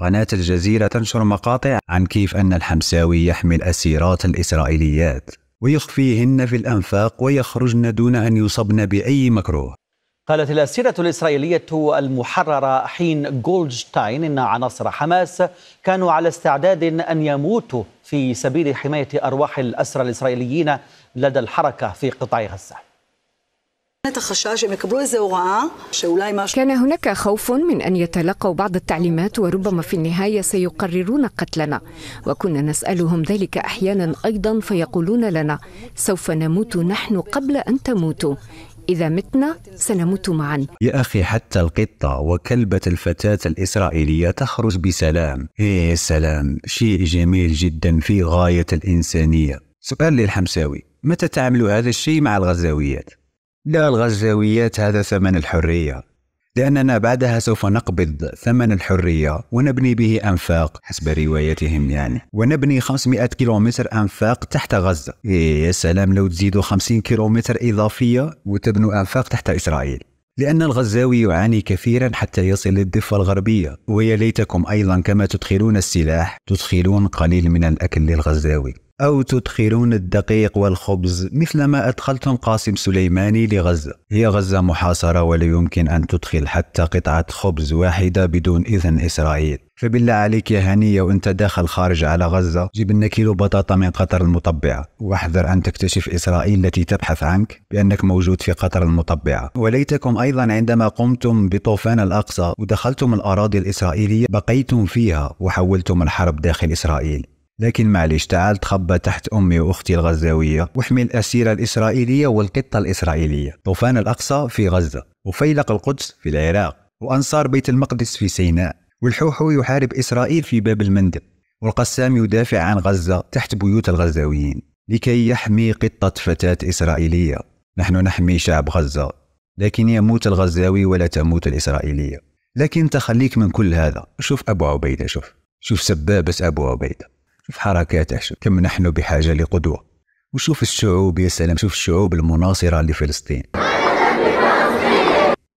قناة الجزيرة تنشر مقاطع عن كيف أن الحمساوي يحمي الأسيرات الإسرائيليات ويخفيهن في الأنفاق ويخرجن دون أن يصبن بأي مكروه قالت الأسيرة الإسرائيلية المحررة حين جولدشتاين إن عناصر حماس كانوا على استعداد أن يموتوا في سبيل حماية أرواح الأسرى الإسرائيليين لدى الحركة في قطاع غزة كان هناك خوف من أن يتلقوا بعض التعليمات وربما في النهاية سيقررون قتلنا وكنا نسألهم ذلك أحيانا أيضا فيقولون لنا سوف نموت نحن قبل أن تموتوا إذا متنا سنموت معا يا أخي حتى القطة وكلبة الفتاة الإسرائيلية تخرج بسلام إيه سلام شيء جميل جدا في غاية الإنسانية سؤال للحمساوي متى تعمل هذا الشيء مع الغزاويات؟ لا الغزاويات هذا ثمن الحرية لأننا بعدها سوف نقبض ثمن الحرية ونبني به أنفاق حسب روايتهم يعني ونبني 500 كيلومتر أنفاق تحت غزة إيه، يا سلام لو تزيدوا 50 كيلومتر إضافية وتبنوا أنفاق تحت إسرائيل لأن الغزاوي يعاني كثيرا حتى يصل للضفة الغربية ويا ليتكم أيضا كما تدخلون السلاح تدخلون قليل من الأكل للغزاوي أو تدخلون الدقيق والخبز مثلما أدخلتم قاسم سليماني لغزة هي غزة محاصرة ولا يمكن أن تدخل حتى قطعة خبز واحدة بدون إذن إسرائيل فبالله عليك يا هنية وانت داخل خارج على غزة جيب لنا كيلو بطاطا من قطر المطبعة واحذر أن تكتشف إسرائيل التي تبحث عنك بأنك موجود في قطر المطبعة وليتكم أيضا عندما قمتم بطوفان الأقصى ودخلتم الأراضي الإسرائيلية بقيتم فيها وحولتم الحرب داخل إسرائيل لكن معليش تعال تخبى تحت امي واختي الغزاويه واحمي الاسيره الاسرائيليه والقطه الاسرائيليه، طوفان الاقصى في غزه، وفيلق القدس في العراق، وانصار بيت المقدس في سيناء، والحوحو يحارب اسرائيل في باب المندب، والقسام يدافع عن غزه تحت بيوت الغزاويين، لكي يحمي قطه فتاه اسرائيليه، نحن نحمي شعب غزه، لكن يموت الغزاوي ولا تموت الاسرائيليه، لكن تخليك من كل هذا، شوف ابو عبيده شوف، شوف سبابه ابو عبيده. شوف حركاته شوف كم نحن بحاجة لقدوة وشوف الشعوب يا سلام شوف الشعوب المناصرة لفلسطين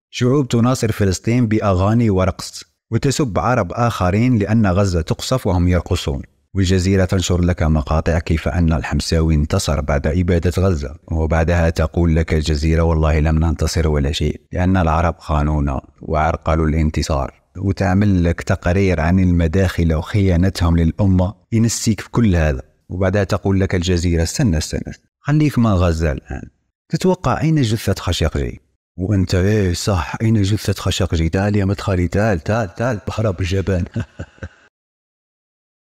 شعوب تناصر فلسطين بأغاني ورقص وتسب عرب آخرين لأن غزة تقصف وهم يرقصون والجزيرة تنشر لك مقاطع كيف أن الحمساوي انتصر بعد إبادة غزة وبعدها تقول لك الجزيرة والله لم ننتصر ولا شيء لأن العرب خانونا وعرقلوا الانتصار وتعمل لك تقارير عن المداخل وخيانتهم للأمة ينسيك في كل هذا وبعدها تقول لك الجزيرة استنى استنى خليك مع غزة الآن تتوقع أين جثة خشقجي وانت ايه صح اين جثة خشقجي تعال يا مدخلي تعال تعال تعال بهرب الجبان